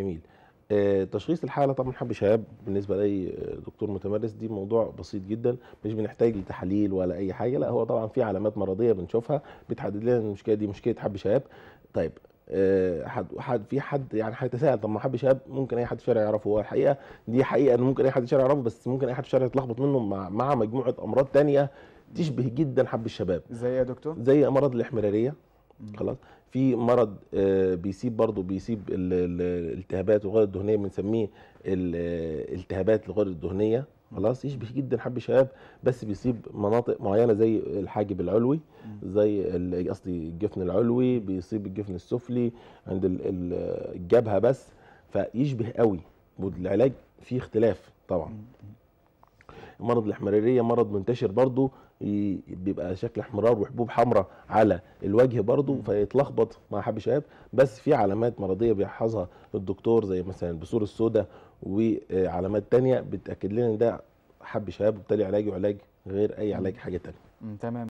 جميل آه، تشخيص الحاله طبعا حب شباب بالنسبه لاي آه، دكتور متمرس دي موضوع بسيط جدا مش بنحتاج لتحاليل ولا اي حاجه لا هو طبعا في علامات مرضيه بنشوفها بتحدد لنا المشكله دي مشكله حب شباب طيب آه، حد حد في حد يعني هيتساءل طب ما حب شباب ممكن اي حد في الشارع يعرفه هو الحقيقه دي حقيقه ان ممكن اي حد في الشارع يعرفه بس ممكن اي حد في الشارع يتلخبط منه مع مع مجموعه امراض ثانيه تشبه جدا حب الشباب زي إيه يا دكتور زي امراض الاحمراريه خلاص في مرض آه، بيسيب برضه بيسيب الالتهابات الغدد الدهنيه بنسميه الالتهابات آه، الغدد الدهنيه خلاص يشبه جدا حب شباب بس بيسيب مناطق معينه زي الحاجب العلوي زي قصدي الجفن العلوي بيصيب الجفن السفلي عند الجبهه بس فيشبه قوي والعلاج فيه اختلاف طبعا مرض الاحمراريه مرض منتشر برضو بيبقى شكل احمرار وحبوب حمراء على الوجه برضو فيتلخبط مع حب شباب بس في علامات مرضيه بيحظها الدكتور زي مثلا البثور السوداء وعلامات تانية بتاكد لنا ان ده حب شباب وبالتالي علاجه علاج غير اي علاج حاجه تانية تمام